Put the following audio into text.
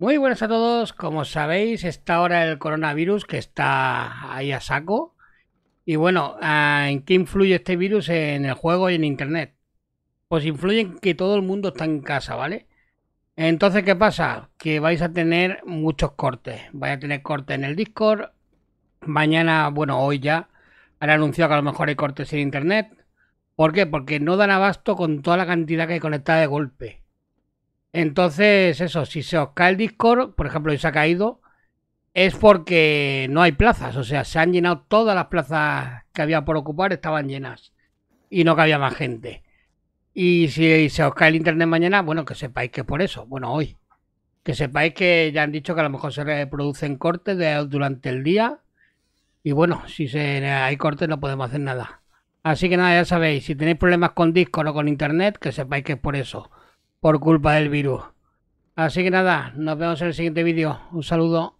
Muy buenas a todos, como sabéis está ahora el coronavirus que está ahí a saco y bueno, ah, ¿en qué influye este virus en el juego y en internet? Pues influye en que todo el mundo está en casa, ¿vale? Entonces, ¿qué pasa? Que vais a tener muchos cortes. Vais a tener cortes en el Discord. Mañana, bueno, hoy ya, han anunciado que a lo mejor hay cortes en internet. ¿Por qué? Porque no dan abasto con toda la cantidad que hay conectada de golpe. Entonces, eso, si se os cae el Discord, por ejemplo, y se ha caído, es porque no hay plazas. O sea, se han llenado todas las plazas que había por ocupar, estaban llenas. Y no cabía más gente. Y si se os cae el internet mañana, bueno, que sepáis que es por eso. Bueno, hoy. Que sepáis que ya han dicho que a lo mejor se reproducen cortes durante el día. Y bueno, si se, hay cortes no podemos hacer nada. Así que nada, ya sabéis, si tenéis problemas con Discord o con internet, que sepáis que es por eso por culpa del virus. Así que nada, nos vemos en el siguiente vídeo. Un saludo.